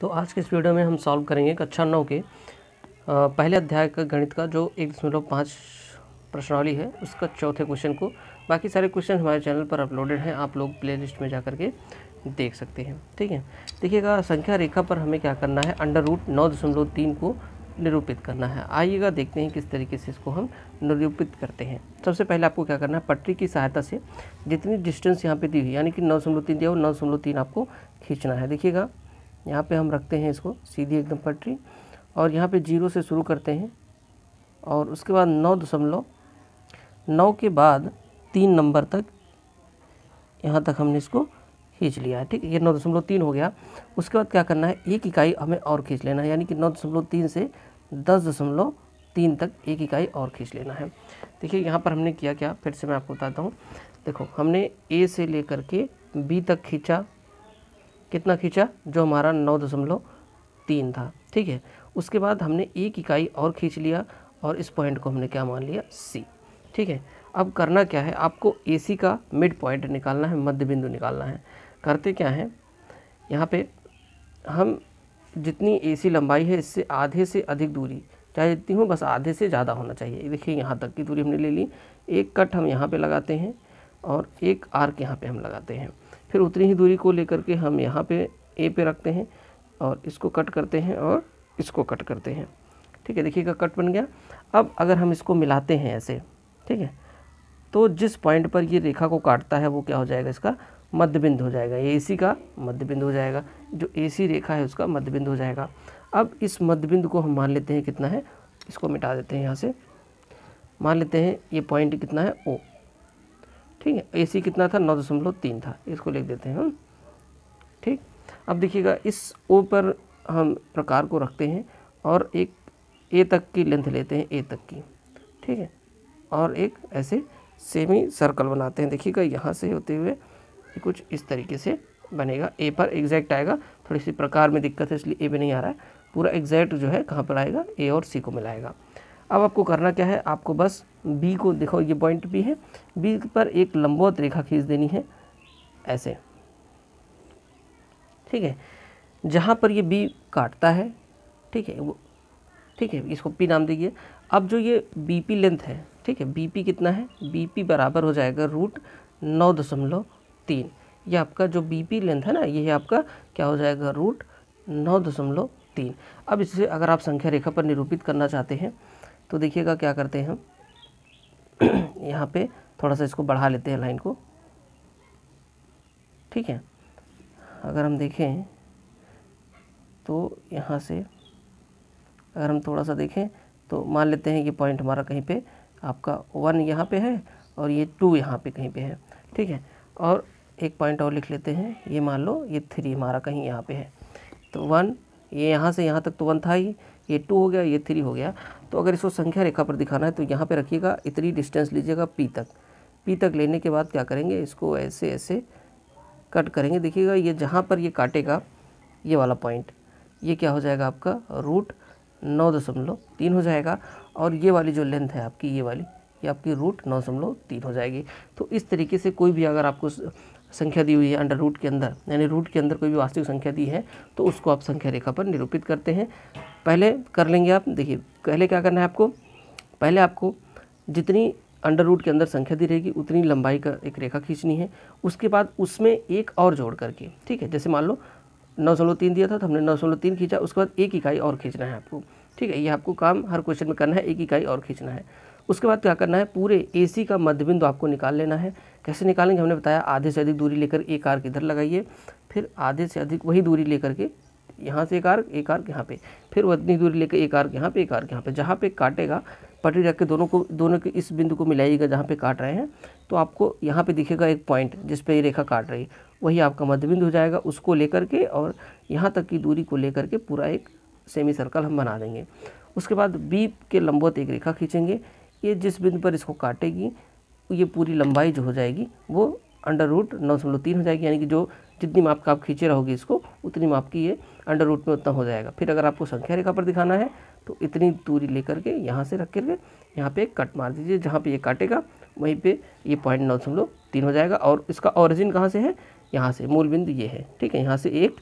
तो आज के इस वीडियो में हम सॉल्व करेंगे कक्षा नौ के पहले अध्याय का गणित का जो एक दशमलव पाँच प्रश्नावली है उसका चौथे क्वेश्चन को बाकी सारे क्वेश्चन हमारे चैनल पर अपलोडेड हैं आप लोग प्लेलिस्ट में जा करके देख सकते हैं ठीक है देखिएगा संख्या रेखा पर हमें क्या करना है अंडर रूट नौ दशमलव तीन को निरूपित करना है आइएगा देखते हैं किस तरीके से इसको हम निरूपित करते हैं सबसे पहले आपको क्या करना है पटरी की सहायता से जितनी डिस्टेंस यहाँ पे दी हुई यानी कि नौ दशमलव तीन दिया हो नौ दशमलव तीन आपको खींचना है देखिएगा यहाँ पे हम रखते हैं इसको सीधी एकदम पटरी और यहाँ पे जीरो से शुरू करते हैं और उसके बाद नौ दशमलव नौ के बाद तीन नंबर तक यहाँ तक हमने इसको खींच लिया है ठीक है ये नौ दशमलव तीन हो गया उसके बाद क्या करना है एक इकाई हमें और खींच लेना है यानी कि नौ दशमलव तीन से दस दशमलव तीन तक एक इकाई और खींच लेना है देखिए यहाँ पर हमने किया क्या फिर से मैं आपको बताता हूँ देखो हमने ए से लेकर के बी तक खींचा कितना खींचा जो हमारा नौ दशमलव तीन था ठीक है उसके बाद हमने एक इकाई और खींच लिया और इस पॉइंट को हमने क्या मान लिया सी ठीक है अब करना क्या है आपको ए सी का मिड पॉइंट निकालना है मध्य बिंदु निकालना है करते क्या हैं यहाँ पर हम जितनी ए सी लंबाई है इससे आधे से अधिक दूरी चाहे जितनी हो बस आधे से ज़्यादा होना चाहिए देखिए यहाँ तक की दूरी हमने ले ली एक कट हम यहाँ पे लगाते हैं और एक आर्क यहाँ पे हम लगाते हैं फिर उतनी ही दूरी को लेकर के हम यहाँ पे ए पे रखते हैं और इसको कट करते हैं और इसको कट करते हैं ठीक है देखिएगा कट बन गया अब अगर हम इसको मिलाते हैं ऐसे ठीक है तो जिस पॉइंट पर ये रेखा को काटता है वो क्या हो जाएगा इसका मध्य बिंदु हो जाएगा ए सी का मध्य बिंदु हो जाएगा जो ए सी रेखा है उसका मध्य बिंदु हो जाएगा अब इस मध्य बिंदु को हम मान लेते हैं कितना है इसको मिटा देते हैं यहाँ से मान लेते हैं ये पॉइंट कितना है ओ ठीक है ए सी कितना था नौ दशमलव तीन था इसको लिख देते हैं हम ठीक अब देखिएगा इस ओ पर हम प्रकार को रखते हैं और एक ए तक की लेंथ लेते हैं ए तक की ठीक है और एक ऐसे सेमी सर्कल बनाते हैं देखिएगा यहाँ से होते हुए कुछ इस तरीके से बनेगा ए पर एग्जैक्ट आएगा थोड़ी सी प्रकार में दिक्कत है इसलिए ए भी नहीं आ रहा है पूरा एग्जैक्ट जो है कहाँ पर आएगा ए और सी को मिलाएगा अब आपको करना क्या है आपको बस बी को देखो ये पॉइंट बी है बी पर एक लंबवत रेखा खींच देनी है ऐसे ठीक है जहाँ पर ये बी काटता है ठीक है वो ठीक है इसको पी नाम दीजिए अब जो ये बी पी लेंथ है ठीक है बी पी कितना है बी पी बराबर हो जाएगा रूट नौ दशमलव तीन ये आपका जो बी पी लेंथ है ना ये आपका क्या हो जाएगा रूट नौ दशमलव तीन अब इससे अगर आप संख्या रेखा पर निरूपित करना चाहते हैं तो देखिएगा क्या करते हैं हम यहाँ पे थोड़ा सा इसको बढ़ा लेते हैं लाइन को ठीक है अगर हम देखें तो यहाँ से अगर हम थोड़ा सा देखें तो मान लेते हैं ये पॉइंट हमारा कहीं पे आपका वन यहाँ पे है और ये टू यहाँ पे कहीं पे है ठीक है और एक पॉइंट और लिख लेते हैं ये मान लो ये थ्री हमारा कहीं यहाँ पे है तो वन ये यहाँ से यहाँ तक तो वन था ही ये टू हो गया ये थ्री हो गया तो अगर इसको संख्या रेखा पर दिखाना है तो यहाँ पर रखिएगा इतनी डिस्टेंस लीजिएगा पी तक पी तक लेने के बाद क्या करेंगे इसको ऐसे ऐसे कट करेंगे देखिएगा ये जहाँ पर ये काटेगा ये वाला पॉइंट ये क्या हो जाएगा आपका रूट नौ दशमलव तीन हो जाएगा और ये वाली जो लेंथ है आपकी ये वाली ये आपकी रूट नौ दशमलव तीन हो जाएगी तो इस तरीके से कोई भी अगर आपको संख्या दी हुई है अंडर रूट के अंदर यानी रूट के अंदर कोई भी वास्तविक संख्या दी है तो उसको आप संख्या रेखा पर निरूपित करते हैं पहले कर लेंगे आप देखिए पहले क्या करना है आपको पहले आपको जितनी अंडर रूट के अंदर संख्या दी रहेगी उतनी लंबाई का एक रेखा खींचनी है उसके बाद उसमें एक और जोड़ करके ठीक है जैसे मान लो नौ सौ तीन दिया था तो हमने नौ सौ तीन खींचा उसके बाद एक इकाई और खींचना है आपको ठीक है ये आपको काम हर क्वेश्चन में करना है एक इकाई और खींचना है उसके बाद क्या करना है पूरे ए सी का बिंदु आपको निकाल लेना है कैसे निकालेंगे हमने बताया आधे से अधिक दूरी लेकर एक आर्क इधर लगाइए फिर आधे से अधिक वही दूरी लेकर के यहाँ से एक आर्क एक आर्क यहाँ पे फिर वो इतनी दूरी लेकर एक आर्क यहाँ पे एक आर्क यहाँ पे जहाँ पे काटेगा पटरी रख के दोनों को दोनों के इस बिंदु को मिलाइएगा जहाँ पे काट रहे हैं तो आपको यहाँ पे दिखेगा एक पॉइंट जिस पे ये रेखा काट रही वही आपका मध्य बिंदु हो जाएगा उसको लेकर के और यहाँ तक की दूरी को लेकर के पूरा एक सेमी सर्कल हम बना देंगे उसके बाद बी के लंबवत एक रेखा खींचेंगे ये जिस बिंदु पर इसको काटेगी ये पूरी लंबाई जो हो जाएगी वो अंडर रूट नौ हो जाएगी यानी कि जो जितनी माप का आप खींचे रहोगे इसको उतनी माप की ये अंडर रूट में उतना हो जाएगा फिर अगर आपको संख्या रेखा पर दिखाना है तो इतनी दूरी लेकर के यहाँ से रख करके यहाँ पे कट मार दीजिए जहाँ पे ये काटेगा वहीं पे ये पॉइंट नौ दशमलव तीन हो जाएगा और इसका ऑरिजिन कहाँ से है यहाँ से मूल बिंदु ये है ठीक है यहाँ से एक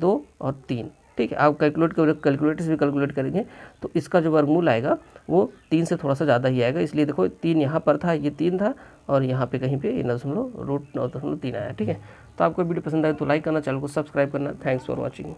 दो और तीन ठीक है आप कैलकुलेट कर कैलकुलेटर से भी कैलकुलेट करेंगे तो इसका जो वर्गमूल आएगा वो तीन से थोड़ा सा ज़्यादा ही आएगा इसलिए देखो तीन यहाँ पर था ये तीन था और यहाँ पे कहीं पे ये नौ दशमलव रूट नौ दशमलव तीन आया ठीक है तो आपको वीडियो पसंद आए तो लाइक करना चैनल को सब्सक्राइब करना थैंक्स फॉर वॉचिंग